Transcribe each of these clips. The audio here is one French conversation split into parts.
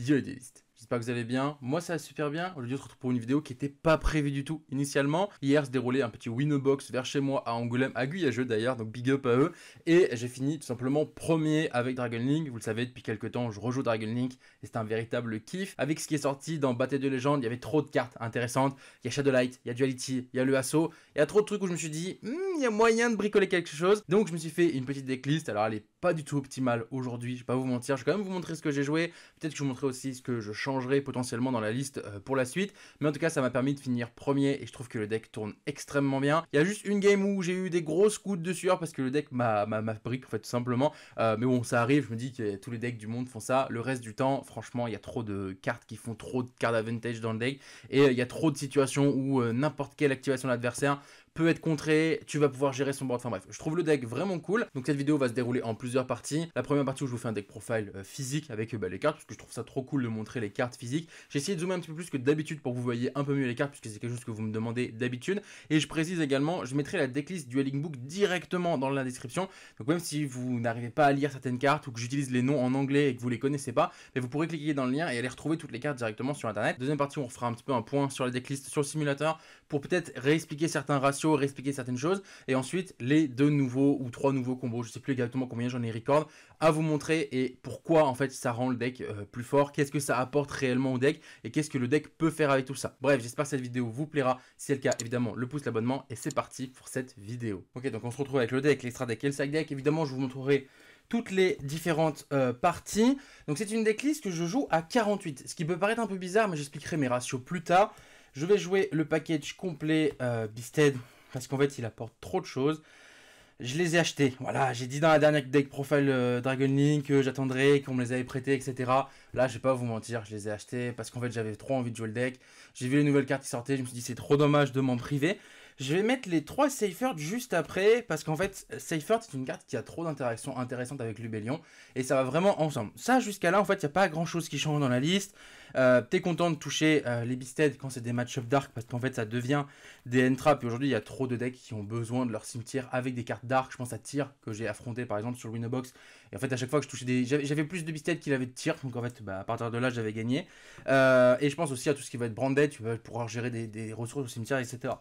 Йодість. J'espère que vous allez bien. Moi, ça va super bien. Aujourd'hui, on se retrouve pour une vidéo qui n'était pas prévue du tout initialement. Hier se déroulait un petit Box vers chez moi à Angoulême, à Guyageux d'ailleurs, donc big up à eux. Et j'ai fini tout simplement premier avec Dragon Link. Vous le savez, depuis quelques temps, je rejoue Dragon Link et c'est un véritable kiff. Avec ce qui est sorti dans Bataille de Légende, il y avait trop de cartes intéressantes. Il y a Light, il y a Duality, il y a le Asso Il y a trop de trucs où je me suis dit, hmm, il y a moyen de bricoler quelque chose. Donc, je me suis fait une petite decklist. Alors, elle n'est pas du tout optimale aujourd'hui, je vais pas vous mentir. Je vais quand même vous montrer ce que j'ai joué. Peut-être que je vous montrerai aussi ce que je potentiellement dans la liste euh, pour la suite. Mais en tout cas, ça m'a permis de finir premier et je trouve que le deck tourne extrêmement bien. Il y a juste une game où j'ai eu des grosses coudes de sueur parce que le deck m'a brique en fait tout simplement. Euh, mais bon, ça arrive, je me dis que tous les decks du monde font ça. Le reste du temps, franchement, il y a trop de cartes qui font trop de cartes avantage dans le deck et euh, il y a trop de situations où n'importe quelle activation de l'adversaire peut être contré, tu vas pouvoir gérer son board. Enfin bref, je trouve le deck vraiment cool. Donc cette vidéo va se dérouler en plusieurs parties. La première partie où je vous fais un deck profile euh, physique avec euh, bah, les cartes, parce que je trouve ça trop cool de montrer les cartes physiques. J'ai essayé de zoomer un petit peu plus que d'habitude pour que vous voyez un peu mieux les cartes, puisque c'est quelque chose que vous me demandez d'habitude. Et je précise également, je mettrai la decklist du Helling Book directement dans la description. Donc même si vous n'arrivez pas à lire certaines cartes ou que j'utilise les noms en anglais et que vous les connaissez pas, mais vous pourrez cliquer dans le lien et aller retrouver toutes les cartes directement sur internet. Deuxième partie, on fera un petit peu un point sur la decklist, sur le simulateur, pour peut-être réexpliquer certains ratios réexpliquer certaines choses. Et ensuite, les deux nouveaux ou trois nouveaux combos, je sais plus exactement combien j'en ai record, à vous montrer et pourquoi en fait ça rend le deck euh, plus fort, qu'est-ce que ça apporte réellement au deck et qu'est-ce que le deck peut faire avec tout ça. Bref, j'espère que cette vidéo vous plaira. Si c'est le cas, évidemment, le pouce, l'abonnement et c'est parti pour cette vidéo. Ok, donc on se retrouve avec le deck, l'extra deck et le sac deck. Évidemment, je vous montrerai toutes les différentes euh, parties. Donc c'est une decklist que je joue à 48, ce qui peut paraître un peu bizarre, mais j'expliquerai mes ratios plus tard. Je vais jouer le package complet euh, Beasted, parce qu'en fait, il apporte trop de choses. Je les ai achetés. Voilà, j'ai dit dans la dernière deck profile euh, Dragon Link que euh, j'attendrais, qu'on me les avait prêtés, etc. Là, je vais pas vous mentir, je les ai achetés parce qu'en fait, j'avais trop envie de jouer le deck. J'ai vu les nouvelles cartes qui sortaient, je me suis dit c'est trop dommage de m'en priver. Je vais mettre les trois Seifert juste après, parce qu'en fait, Seifert c'est une carte qui a trop d'interactions intéressantes avec Lubellion, et ça va vraiment ensemble. Ça, jusqu'à là, en fait, il n'y a pas grand chose qui change dans la liste. Euh, t'es content de toucher euh, les Bisted quand c'est des match-up dark, parce qu'en fait, ça devient des Entraps et aujourd'hui, il y a trop de decks qui ont besoin de leur cimetière avec des cartes dark. Je pense à Tyr, que j'ai affronté par exemple sur le et en fait, à chaque fois que je touchais des. J'avais plus de Bisted qu'il avait de Tyr, donc en fait, bah, à partir de là, j'avais gagné. Euh, et je pense aussi à tout ce qui va être branded, tu vas pouvoir gérer des ressources au cimetière, etc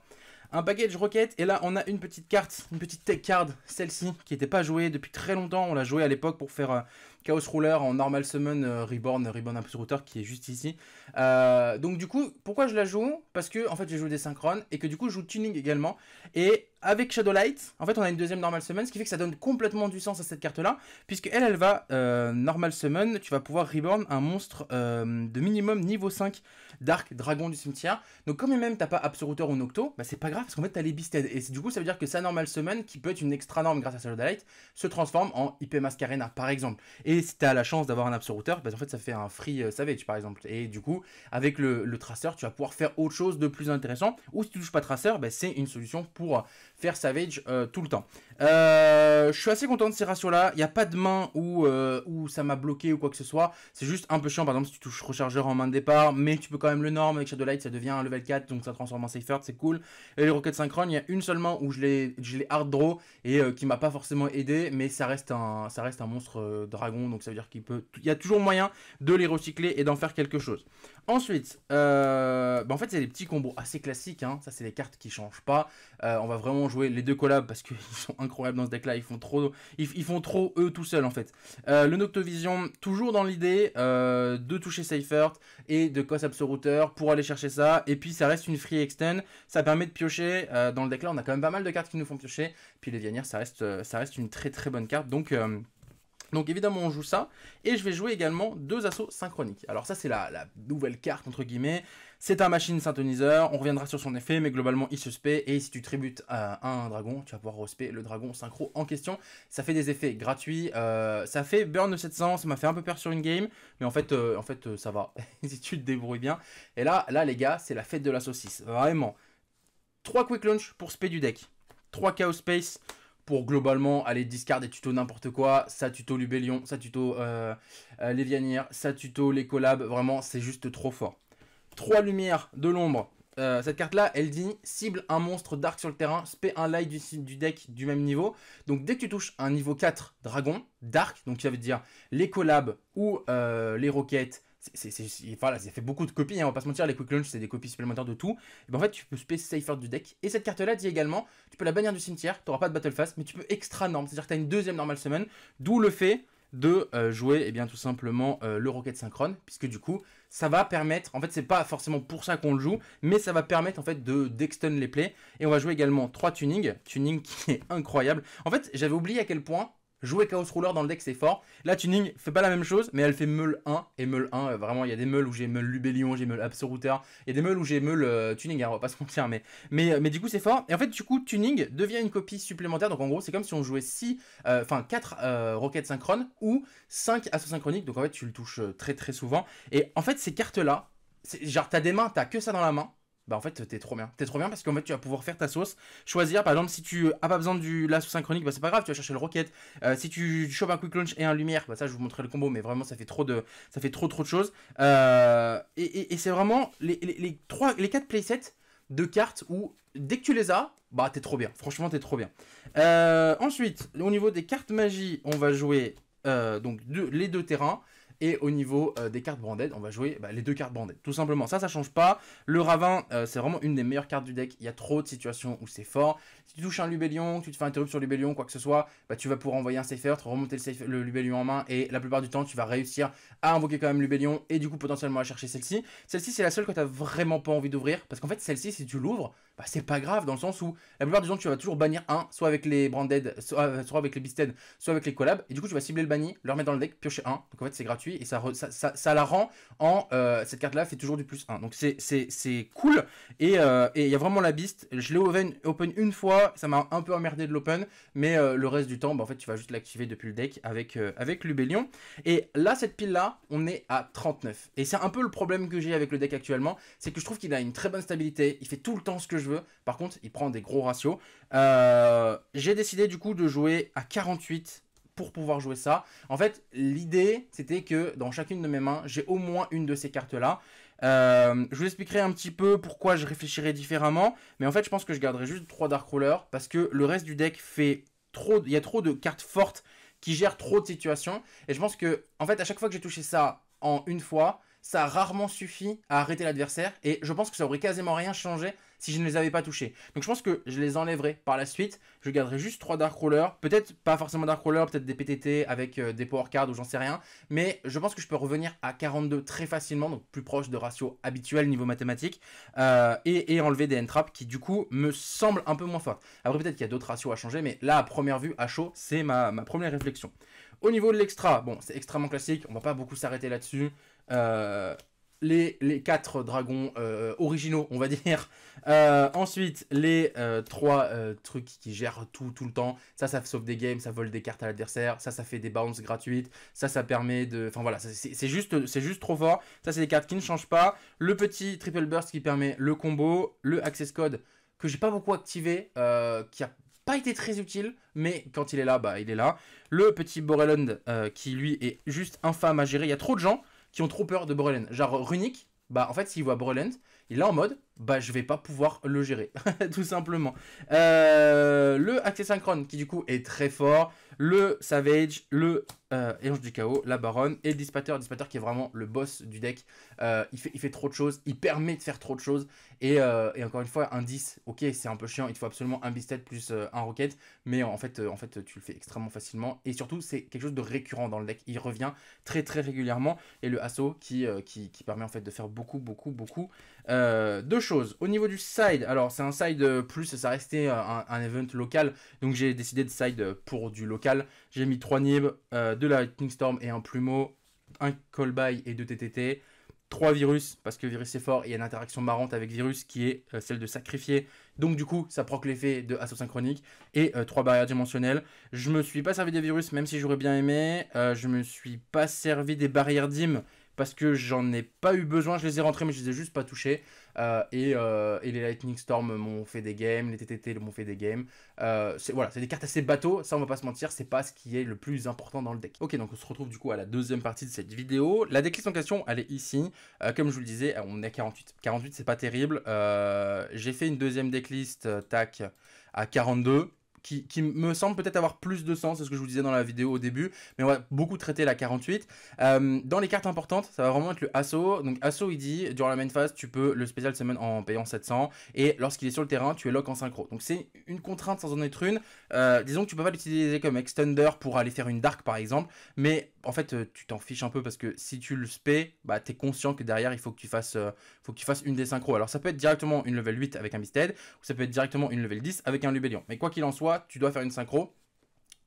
un de Rocket et là on a une petite carte, une petite tech card, celle-ci qui n'était pas jouée depuis très longtemps, on l'a jouée à l'époque pour faire euh, Chaos Ruler en normal summon euh, Reborn, Reborn Impulse qui est juste ici. Euh, donc du coup, pourquoi je la joue Parce que en fait j'ai joué des synchrones et que du coup je joue tuning également. Et avec Shadowlight, en fait on a une deuxième normal summon, ce qui fait que ça donne complètement du sens à cette carte là. Puisque elle, elle va euh, normal summon, tu vas pouvoir Reborn un monstre de minimum niveau 5 Dark Dragon du cimetière. Donc quand même t'as pas Absoluter ou Nocto, bah c'est pas grave parce qu'en fait t'as les Beasted. Et du coup ça veut dire que sa normal summon, qui peut être une extra norme grâce à Light, se transforme en IP Mascarena par exemple. Et si tu as la chance d'avoir un absurd bah, en fait, ça fait un free euh, savage par exemple. Et du coup, avec le, traceur, tu vas pouvoir faire autre chose de plus intéressant. Ou si tu touches pas traceur, bah, c'est une solution pour faire savage euh, tout le temps. Euh, je suis assez content de ces ratios-là. Il n'y a pas de main où, où ça m'a bloqué ou quoi que ce soit. C'est juste un peu chiant, par exemple, si tu touches rechargeur en main de départ, mais tu peux quand même le norm avec Shadowlight ça devient un level 4, donc ça transforme en safer, c'est cool. Et les roquettes Synchrone, il y a une seule main où je l'ai hard draw et qui m'a pas forcément aidé, mais ça reste un, ça reste un monstre dragon donc ça veut dire qu'il peut, il y a toujours moyen de les recycler et d'en faire quelque chose. Ensuite, euh, bah en fait c'est des petits combos assez classiques, hein. ça c'est des cartes qui changent pas. Euh, on va vraiment jouer les deux collabs parce qu'ils sont incroyables dans ce deck-là, ils font trop, ils, font trop eux tout seuls en fait. Euh, le Noctovision, toujours dans l'idée de toucher Seifert et de Cos router pour aller chercher ça. Et puis ça reste une free extend, ça permet de piocher. dans le deck-là, on a quand même pas mal de cartes qui nous font piocher. Puis les Vianières, ça reste, ça reste une très très bonne carte, donc donc évidemment on joue ça, et je vais jouer également deux assauts synchroniques. Alors ça c'est la, nouvelle carte entre guillemets, c'est un machine synthoniseur, on reviendra sur son effet, mais globalement il se spé, et si tu tributes à un dragon, tu vas pouvoir respé le dragon synchro en question. Ça fait des effets gratuits, euh, ça fait burn de 700, ça m'a fait un peu peur sur une game, mais en fait, euh, en fait euh, ça va, si tu te débrouilles bien. Et là, là les gars, c'est la fête de la saucisse, vraiment. Trois quick launch pour spé du deck, 3 chaos space, pour globalement aller discard et tutos n'importe quoi. Ça tuto Lubellion, ça tuto euh, euh, les ça tuto les collabs. Vraiment, c'est juste trop fort. Trois lumières de l'ombre. Euh, cette carte-là, elle dit cible un monstre dark sur le terrain, spé un light du, du, deck du même niveau. Donc dès que tu touches un niveau 4 dragon, dark, donc ça veut dire les collabs ou les roquettes c'est, voilà, ça fait beaucoup de copies, hein, on va pas se mentir, les quick launch c'est des copies supplémentaires de tout. Et ben en fait, tu peux space safer du deck. Et cette carte-là dit également, tu peux la bannir du cimetière, t'auras pas de battle face mais tu peux extra norme, c'est-à-dire que t'as une deuxième normal summon, d'où le fait de euh, jouer et eh bien tout simplement euh, le Rocket Synchrone, puisque du coup, ça va permettre, en fait c'est pas forcément pour ça qu'on le joue, mais ça va permettre en fait de d'exton les plays, et on va jouer également trois tunings, tuning qui est incroyable. En fait, j'avais oublié à quel point Jouer Chaos Ruler dans le deck, c'est fort. La tuning fait pas la même chose, mais elle fait Meul 1. Et Meul 1, euh, vraiment, il y a des Meules où j'ai Meul Lubellion, j'ai Meul Absorouter, Il y a des Meules où j'ai Meul euh, Tuning, hein, on va pas se mentir, mais, euh, mais, du coup, c'est fort. Et en fait, du coup, Tuning devient une copie supplémentaire. Donc en gros, c'est comme si on jouait 6, enfin 4 roquettes synchrones ou 5 assauts synchroniques. Donc en fait, tu le touches très très souvent. Et en fait, ces cartes-là, genre, t'as des mains, t'as que ça dans la main bah en fait t'es trop bien. T'es trop bien parce qu'en fait tu vas pouvoir faire ta sauce, choisir par exemple si tu as pas besoin du la sauce synchronique, bah c'est pas grave, tu vas chercher le rocket. Euh, si tu chopes un quick launch et un lumière, bah ça je vous montrerai le combo, mais vraiment ça fait trop de ça fait trop trop de choses. Euh, et, c'est vraiment les, les, trois les quatre playsets de cartes où dès que tu les as, bah t'es trop bien. Franchement t'es trop bien. Euh, ensuite au niveau des cartes magie, on va jouer donc les deux terrains. Et au niveau euh, des cartes branded, on va jouer bah, les deux cartes branded. Tout simplement, ça, ça change pas. Le Ravin, euh, c'est vraiment une des meilleures cartes du deck. Il y a trop de situations où c'est fort. Si tu touches un lubélion, tu te fais interrupt sur Lubellion, quoi que ce soit, bah, tu vas pouvoir envoyer un safe te remonter le, lubélion en main. Et la plupart du temps, tu vas réussir à invoquer quand même Lubellion et du coup potentiellement à chercher celle-ci. Celle-ci, c'est la seule que tu n'as vraiment pas envie d'ouvrir. Parce qu'en fait, celle-ci, si tu l'ouvres, bah, c'est pas grave dans le sens où la plupart du temps, tu vas toujours bannir un, soit avec les branded, soit, avec les beasted, soit avec les collabs. Et du coup, tu vas cibler le banni, le remettre dans le deck, piocher un. Donc en fait, c'est gratuit et ça, la rend en euh, cette carte là fait toujours du plus 1 donc c'est cool euh, et il y a vraiment la beast je l'ai open, une fois ça m'a un peu emmerdé de l'open mais euh, le reste du temps bah, en fait tu vas juste l'activer depuis le deck avec, avec et là cette pile là on est à 39 et c'est un peu le problème que j'ai avec le deck actuellement c'est que je trouve qu'il a une très bonne stabilité il fait tout le temps ce que je veux par contre il prend des gros ratios j'ai décidé du coup de jouer à 48 pour pouvoir jouer ça. En fait, l'idée, c'était que dans chacune de mes mains, j'ai au moins une de ces cartes-là. Euh, je vous expliquerai un petit peu pourquoi je réfléchirai différemment, mais en fait, je pense que je garderai juste trois Dark Roller, parce que le reste du deck fait trop... Il y a trop de cartes fortes qui gèrent trop de situations, et je pense que, en fait, à chaque fois que j'ai touché ça en une fois, ça a rarement suffit à arrêter l'adversaire, et je pense que ça aurait quasiment rien changé si je ne les avais pas touchés. Donc je pense que je les enlèverai par la suite. Je garderai juste 3 Dark Rollers. Peut-être pas forcément Dark Roller. peut-être des PTT avec euh, des Power Cards ou j'en sais rien. Mais je pense que je peux revenir à 42 très facilement, donc plus proche de ratio habituel niveau mathématique. Euh, et, enlever des n qui du coup me semblent un peu moins fortes. Après peut-être qu'il y a d'autres ratios à changer, mais là à première vue, à chaud, c'est ma, ma première réflexion. Au niveau de l'extra, bon, c'est extrêmement classique, on va pas beaucoup s'arrêter là-dessus. Euh, les, les quatre dragons euh, originaux, on va dire. Euh, ensuite, les euh, trois euh, trucs qui gèrent tout, tout le temps. Ça, ça sauve des games, ça vole des cartes à l'adversaire. Ça, ça fait des bounces gratuites. Ça, ça permet de. Enfin voilà, c'est juste, c'est juste trop fort. Ça, c'est des cartes qui ne changent pas. Le petit triple burst qui permet le combo, le access code que j'ai pas beaucoup activé, qui a pas été très utile, mais quand il est là, bah il est là. Le petit Borelund qui lui est juste infâme à gérer. Il y a trop de gens qui ont trop peur de Breland. Genre Runic, bah en fait s'il voit Breland, il est en mode, bah je vais pas pouvoir le gérer, tout simplement. Euh, le accès synchrone qui du coup est très fort, le Savage, le euh, du Chaos, la Baronne et le dispatter. Dispatter qui est vraiment le boss du deck. Euh, il, fait, il fait trop de choses, il permet de faire trop de choses. Et, euh, encore une fois, un 10, ok, c'est un peu chiant, il faut absolument un Bistet plus un Rocket. Mais en fait, en fait, tu le fais extrêmement facilement. Et surtout, c'est quelque chose de récurrent dans le deck. Il revient très très régulièrement. Et le Assaut qui, qui, qui permet en fait de faire beaucoup, beaucoup, beaucoup. Euh, deux choses. Au niveau du side, alors c'est un side euh, plus, ça restait euh, un, event local. Donc j'ai décidé de side pour du local. J'ai mis 3 nibs, de la Lightning Storm et un plumeau, un call by et deux TTT. trois virus, parce que virus c'est fort, il y a une interaction marrante avec virus qui est celle de sacrifier. Donc du coup, ça proc l'effet de assaut synchronique. Et trois barrières dimensionnelles. Je me suis pas servi des virus, même si j'aurais bien aimé. je me suis pas servi des barrières dim, parce que j'en ai pas eu besoin. Je les ai rentrés, mais je les ai juste pas touchés. Euh, euh, et, les Lightning Storm m'ont fait des games, les TTT m'ont fait des games. Euh, voilà, c'est des cartes assez bateaux, ça on va pas se mentir, c'est pas ce qui est le plus important dans le deck. Ok, donc on se retrouve du coup à la deuxième partie de cette vidéo. La decklist en question, elle est ici. comme je vous le disais, on est à 48. 48, c'est pas terrible. J'ai fait une deuxième decklist, tac, à 42 qui, me semble peut-être avoir plus de sens, c'est ce que je vous disais dans la vidéo au début, mais on va beaucoup traiter la 48. Euh, dans les cartes importantes, ça va vraiment être le Asso Donc Asso il dit, durant la main phase, tu peux le spécial summon en payant 700, et lorsqu'il est sur le terrain, tu es lock en synchro. Donc c'est une contrainte sans en être une. Euh, disons que tu peux pas l'utiliser comme extender pour aller faire une dark par exemple, mais en fait, euh, tu t'en fiches un peu parce que si tu le spé, bah, tu es conscient que derrière, il faut que tu fasses, faut une des synchros. Alors ça peut être directement une level 8 avec un Mistead ou ça peut être directement une level 10 avec un Lubellion. Mais quoi qu'il en soit, tu dois faire une synchro.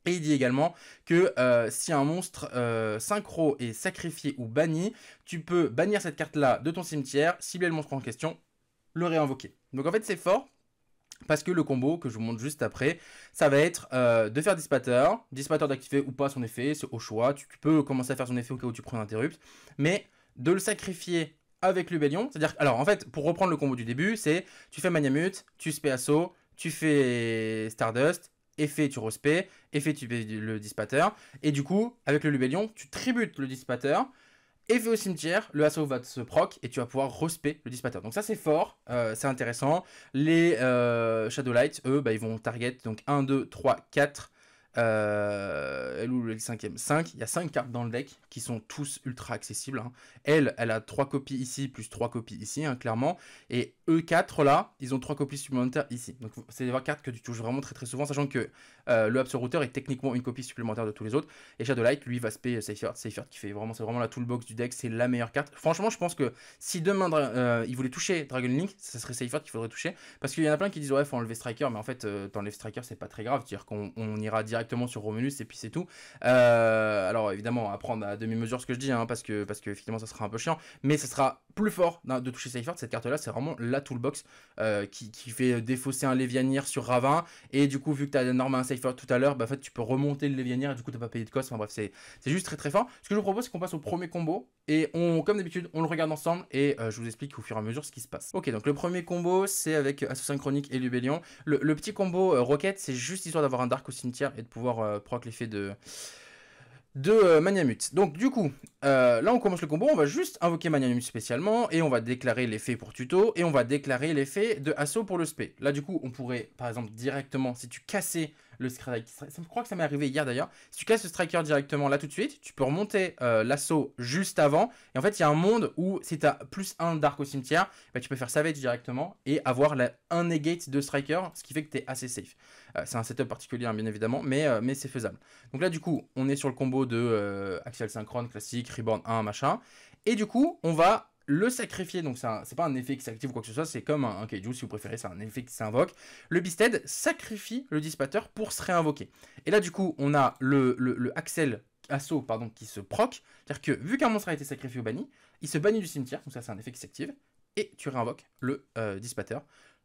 Et il dit également que euh, si un monstre euh, synchro est sacrifié ou banni, tu peux bannir cette carte-là de ton cimetière, cibler le monstre en question, le réinvoquer. Donc en fait c'est fort, parce que le combo que je vous montre juste après, ça va être euh, de faire Dispatter, Dispatter d'activer ou pas son effet, c'est au choix, tu, peux commencer à faire son effet au cas où tu prends un interrupt, mais de le sacrifier avec Lubellion, c'est-à-dire, alors en fait, pour reprendre le combo du début, c'est tu fais Maniamut, tu spé assaut, tu fais Stardust, effet tu respets, effet tu fais le dispatter, et du coup, avec le Lubellion, tu tributes le dispatter, effet au cimetière, le assaut va se proc, et tu vas pouvoir respect le dispatter. Donc ça c'est fort, euh, c'est intéressant. Les euh, Shadowlights, eux, bah, ils vont target donc 1, 2, 3, 4 euh, elle ou le cinquième 5, il y a 5 cartes dans le deck qui sont tous ultra accessibles. Hein. Elle, elle a 3 copies ici, plus 3 copies ici, hein, clairement. Et eux 4 là, ils ont 3 copies supplémentaires ici. Donc c'est des cartes que tu touches vraiment très très souvent, sachant que euh, le Router est techniquement une copie supplémentaire de tous les autres. Et Shadowlight, lui, va payer Safeheart. Safeheart qui fait vraiment, c'est vraiment la toolbox du deck, c'est la meilleure carte. Franchement, je pense que si demain il euh, ils voulaient toucher Dragon Link, ce serait Safeheart qu'il faudrait toucher. Parce qu'il y en a plein qui disent ouais, faut enlever Striker, mais en fait, t'enlèves Striker, c'est pas très grave. C'est-à-dire qu'on ira direct directement sur Romulus et puis c'est tout. Euh, alors évidemment, à prendre à demi-mesure ce que je dis, hein, parce que parce que effectivement ça sera un peu chiant, mais ça sera plus fort de toucher Seifert. Cette carte-là, c'est vraiment la toolbox euh, qui, qui, fait défausser un Levianir sur Ravin. Et du coup, vu que tu as énormément un Seifert tout à l'heure, bah, en fait, tu peux remonter le Levianir et du coup, tu pas payé de cost. Enfin bref, c'est juste très très fort. Ce que je vous propose, c'est qu'on passe au premier combo. Et on, comme d'habitude, on le regarde ensemble et euh, je vous explique au fur et à mesure ce qui se passe. Ok, donc le premier combo, c'est avec Assassin Chronique et Lubellion. Le, petit combo Rocket, c'est juste histoire d'avoir un Dark au cimetière et pouvoir euh, proc l'effet de de euh, Donc du coup, euh, là on commence le combo, on va juste invoquer Magnamut spécialement, et on va déclarer l'effet pour tuto, et on va déclarer l'effet de assaut pour le spé. Là du coup, on pourrait par exemple directement, si tu cassais le Je crois que ça m'est arrivé hier d'ailleurs. Si tu casses le striker directement là tout de suite, tu peux remonter euh, l'assaut juste avant. Et en fait, il y a un monde où si tu as plus un Dark au cimetière, bah, tu peux faire Savage directement et avoir un negate de striker, ce qui fait que tu es assez safe. Euh, c'est un setup particulier, hein, bien évidemment, mais, euh, mais c'est faisable. Donc là, du coup, on est sur le combo de Axial Synchrone, classique, Reborn 1, machin. Et du coup, on va le sacrifier, donc c'est pas un effet qui s'active ou quoi que ce soit, c'est comme un, un Kaiju si vous préférez, c'est un effet qui s'invoque. Le bisted sacrifie le Dispatter pour se réinvoquer. Et là du coup, on a le, Axel assaut pardon, qui se proc, c'est-à-dire que vu qu'un monstre a été sacrifié ou banni, il se bannit du cimetière, donc ça c'est un effet qui s'active, et tu réinvoques le euh, dispateur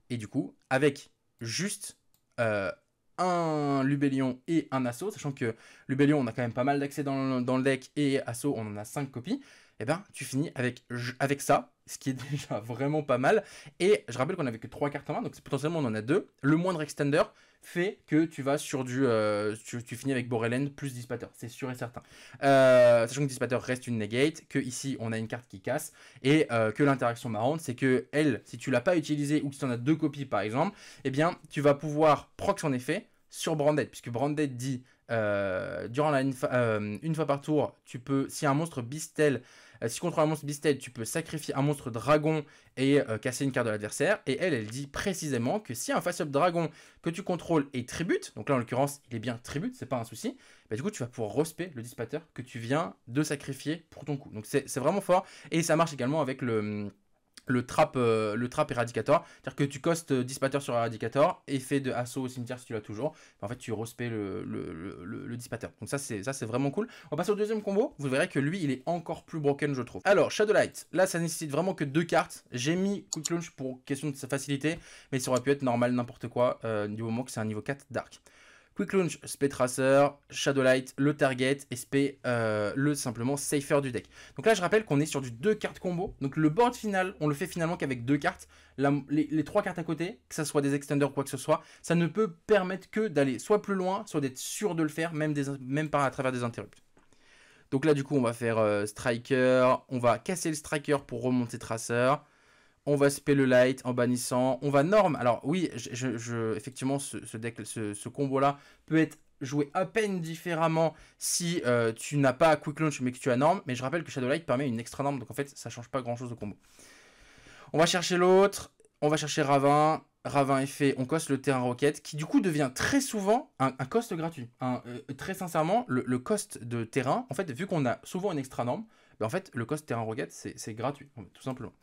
Et du coup, avec juste euh, un Lubellion et un Assaut, sachant que Lubellion on a quand même pas mal d'accès dans, le deck, et Assaut on en a 5 copies, eh ben, tu finis avec, avec ça, ce qui est déjà vraiment pas mal. Et je rappelle qu'on avait que trois cartes en main, donc potentiellement on en a deux. Le moindre extender fait que tu vas sur du... Euh, tu, finis avec Borelend plus Dispatter, c'est sûr et certain. Euh, sachant que Dispatter reste une negate, que ici on a une carte qui casse, et euh, que l'interaction marrante, c'est que elle, si tu l'as pas utilisée ou que tu en as deux copies par exemple, eh bien tu vas pouvoir proc en effet sur Branded, puisque Branded dit... durant la, une, une, fois par tour, tu peux, si un monstre Bistel euh, si contrôles un monstre Beasted, tu peux sacrifier un monstre dragon et euh, casser une carte de l'adversaire. Et elle, elle dit précisément que si un face-up dragon que tu contrôles est tribute, donc là en l'occurrence il est bien tribute, c'est pas un souci, bah, du coup tu vas pouvoir respect le dispatter que tu viens de sacrifier pour ton coup. Donc c'est vraiment fort. Et ça marche également avec le hum, le trap, euh, le trap C'est-à-dire que tu costes euh, Dispatter sur éradicator effet de assaut au cimetière si tu l'as toujours. en fait, tu respectes le, le, Donc ça, c'est ça c'est vraiment cool. On passe au deuxième combo. Vous verrez que lui, il est encore plus broken, je trouve. Alors, Shadowlight. Là, ça nécessite vraiment que deux cartes. J'ai mis Quick Launch pour question de sa facilité, mais ça aurait pu être normal n'importe quoi euh, du moment que c'est un niveau 4 Dark. Quick Launch, Speed Tracer, Light, le Target, SP, euh, le simplement Safer du deck. Donc là, je rappelle qu'on est sur du 2 cartes combo. Donc le board final, on le fait finalement qu'avec deux cartes. les, trois cartes à côté, que ce soit des extenders ou quoi que ce soit, ça ne peut permettre que d'aller soit plus loin, soit d'être sûr de le faire, même, des, par, à travers des interrupts. Donc là, du coup, on va faire euh, Striker, on va casser le Striker pour remonter Tracer on va spé le light en bannissant, on va norme. Alors oui, je, effectivement, ce, deck, ce, combo-là peut être joué à peine différemment si euh, tu n'as pas quick launch mais que tu as norme. Mais je rappelle que Shadow Light permet une extra norme, donc en fait, ça change pas grand-chose au combo. On va chercher l'autre, on va chercher Ravin. Ravin est fait, on coste le terrain roquette, qui du coup devient très souvent un, un cost gratuit. Euh, très sincèrement, le, le cost de terrain, en fait, vu qu'on a souvent une extra norme, ben, en fait, le cost terrain roquette, c'est gratuit, tout simplement.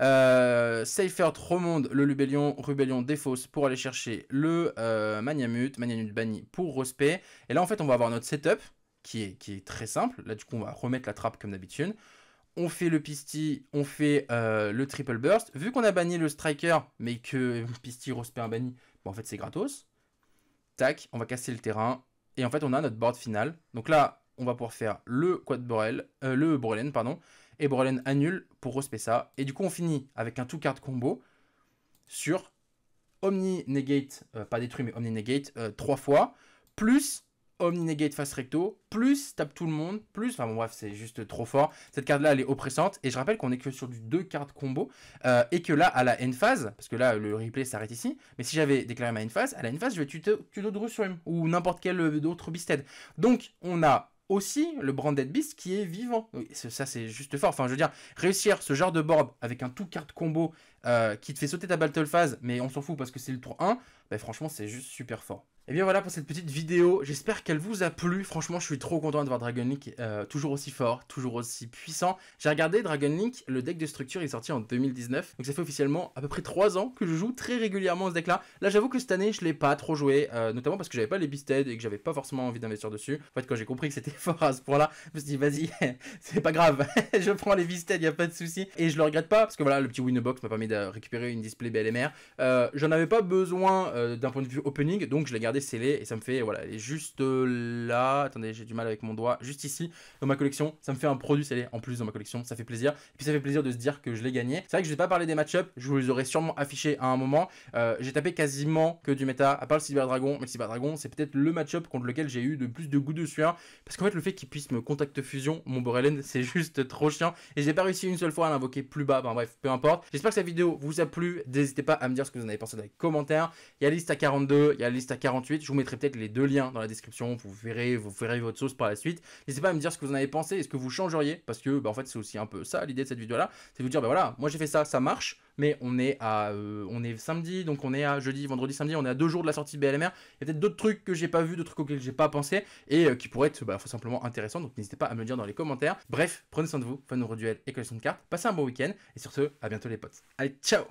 Euh, Seifert remonte le Lubellion, Rubellion défausse pour aller chercher le euh, maniamut maniamut banni pour Rospé. Et là, en fait, on va avoir notre setup qui est, qui est très simple. Là, du coup, on va remettre la trappe comme d'habitude. On fait le Pisti, on fait euh, le Triple Burst. Vu qu'on a banni le Striker, mais que Pisti, Rospé, un banni, bon, en fait, c'est gratos. Tac, on va casser le terrain. Et en fait, on a notre board final. Donc là, on va pouvoir faire le Quad Borel, euh, le Borelen, pardon et Brolin annule pour ça, Et du coup, on finit avec un two-card combo sur Omni Negate, euh, pas détruit, mais Omni Negate 3 euh, fois, plus Omni Negate face Recto, plus tape tout le monde, plus. Enfin bon, bref, c'est juste trop fort. Cette carte-là, elle est oppressante. Et je rappelle qu'on est que sur du 2 cartes combo. Euh, et que là, à la end phase, parce que là, le replay s'arrête ici. Mais si j'avais déclaré ma end phase, à la end phase, je vais tuer Drew Ou n'importe quel autre Beasted. Donc, on a aussi le Branded Beast qui est vivant. ça, c'est juste fort. Enfin, je veux dire, réussir ce genre de board avec un tout carte combo euh, qui te fait sauter ta battle phase, mais on s'en fout parce que c'est le tour 1, ben, franchement, c'est juste super fort. Et eh bien voilà pour cette petite vidéo, j'espère qu'elle vous a plu, franchement je suis trop content de voir Dragon Link euh, toujours aussi fort, toujours aussi puissant. J'ai regardé Dragon Link, le deck de structure est sorti en 2019, donc ça fait officiellement à peu près 3 ans que je joue très régulièrement ce deck là. Là j'avoue que cette année je l'ai pas trop joué, euh, notamment parce que j'avais pas les Beasted et que j'avais pas forcément envie d'investir dessus. En fait quand j'ai compris que c'était fort à ce point là, je me suis dit vas-y, c'est pas grave, je prends les il y a pas de souci. Et je le regrette pas parce que voilà le petit box m'a permis de récupérer une display BLMR. Euh, J'en avais pas besoin euh, d'un point de vue opening donc je l'ai gardé regardez, et ça me fait, voilà, elle est juste euh, là, attendez, j'ai du mal avec mon doigt, juste ici, dans ma collection, ça me fait un produit scellé en plus dans ma collection, ça fait plaisir, et puis ça fait plaisir de se dire que je l'ai gagné. C'est vrai que je vais pas parler des match je vous les aurais sûrement affichés à un moment, euh, j'ai tapé quasiment que du méta, à part le Cyber Dragon, mais le Cyber Dragon, c'est peut-être le match-up contre lequel j'ai eu de plus de goût de sueur, parce qu'en fait, le fait qu'il puisse me contacter fusion, mon Borelen, c'est juste trop chiant, et j'ai pas réussi une seule fois à l'invoquer plus bas, bref, peu importe. J'espère que cette vidéo vous a plu, n'hésitez pas à me dire ce que vous en avez pensé dans les commentaires, il y a liste à 42, il y a liste à 40 je vous mettrai peut-être les deux liens dans la description. Vous verrez, vous verrez votre sauce par la suite. N'hésitez pas à me dire ce que vous en avez pensé et ce que vous changeriez. Parce que, bah, en fait, c'est aussi un peu ça l'idée de cette vidéo-là. C'est de vous dire, bah voilà, moi j'ai fait ça, ça marche. Mais on est à, euh, on est samedi, donc on est à jeudi, vendredi, samedi. On est à deux jours de la sortie de BLMR. Il y a peut-être d'autres trucs que j'ai pas vu, d'autres trucs auxquels j'ai pas pensé et euh, qui pourraient être, bah, simplement intéressants. Donc n'hésitez pas à me le dire dans les commentaires. Bref, prenez soin de vous, fun au duel et collection de cartes. Passez un bon week-end et sur ce, à bientôt les potes. Allez, ciao